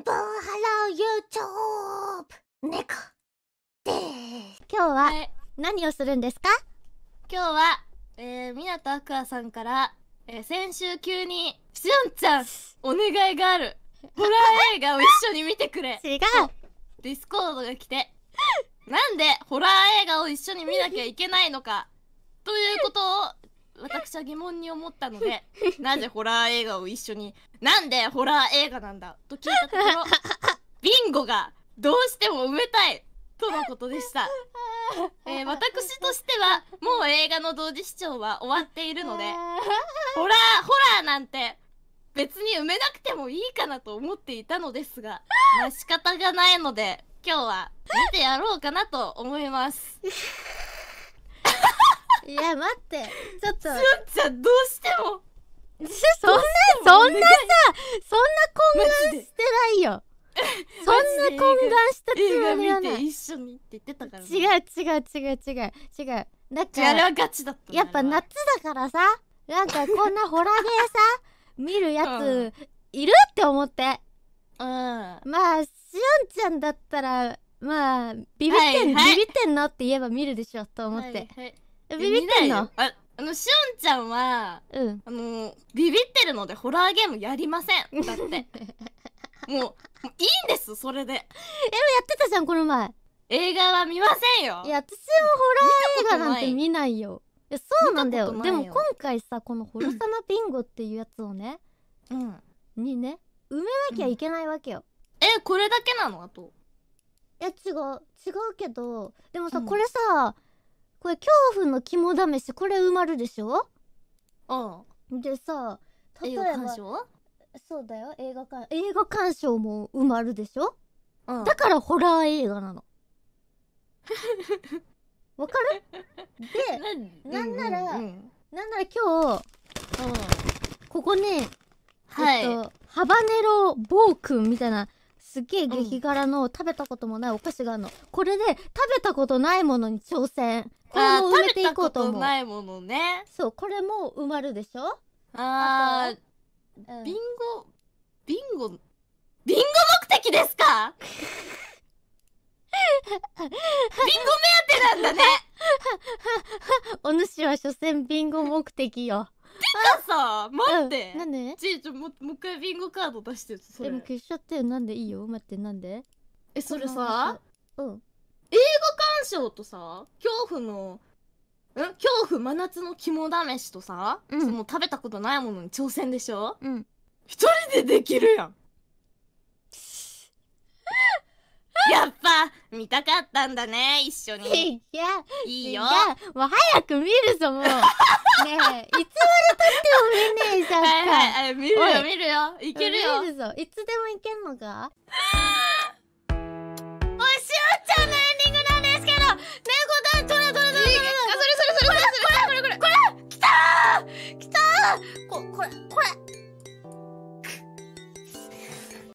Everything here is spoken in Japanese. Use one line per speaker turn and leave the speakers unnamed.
ボ分払う YouTube 猫です今日は何をするんですか、はい、
今日は、えー、港アクアさんから、えー、先週急にしおんちゃんお願いがあるホラー映画を一緒に見てくれ 違うディスコードが来てなんでホラー映画を一緒に見なきゃいけないのかということを私は疑問に思ったので なぜホラー映画を一緒になんでホラー映画なんだと聞いたところ ビンゴがどうしても埋めたいとのことでした、えー、私としてはもう映画の同時視聴は終わっているのでホラーホラーなんて別に埋めなくてもいいかなと思っていたのですが、まあ、仕方がないので今日は見てやろうかなと思いますいや待ってちょっとちゃんど
うしてもそんなそんなさそんな懇願してないよ
そんな懇願したつもりはない一緒ね、
違う違う違う違う違うだからやっぱ夏だからさなんかこんなホラゲーさ 見るやついるって思ってうんまあしおんちゃんだったらまあビビってん、ビビってんのって言えば見るでしょと思って、は
いビビってんのあのしゅんちゃんは、うん、あのビビってるのでホラーゲームやりませんだって もういいんですそれでえやってたじゃんこの前映画は見ませんよいや私もホラー映画なんて見
ないよいそうなんだよでも今回さこの「ホロサマビンゴ」っていうやつをね、うん、にね埋めなきゃいけないわけよ、うん、え
これだけなのあと
いや違う違うけどでもさ、うん、これされ恐怖の肝試しこれ埋まるでしょうあでさ例えばそうだよ映画鑑映画鑑賞も埋まるでしょ、うん、だからホラー映画なの わかるでなんなら、うんうん、なんなら今日、うん、ここね、はい、えっと、ハバネロ暴君みたいなすっげえ激辛の食べたこともないお菓子があるの、これで食べたことないものに挑戦これも埋めていこうと思うな
いものね
そうこれも埋まる
でしょああ、うん、ビンゴビンゴビンゴ目的ですか ビンゴ目当てなんだね
お主は所詮ビンゴ目的よ
てかさ待って、なんでちいちょももう一回ビンゴカード出してよそれでも消しちゃってなんでいいよ待ってなんでえそれさうん映画鑑賞とさ恐怖のん恐怖真夏の肝試しとさ、うんその食べたことないものに挑戦でしょうん一人でできるやん やっぱ見たかったんだね一緒にいやいいよい
もう早く見るぞもう ねえいつまでたっても見ねえじゃんかはいはい、はい、見るよ見る
よいけるよいつ
でもいけんのか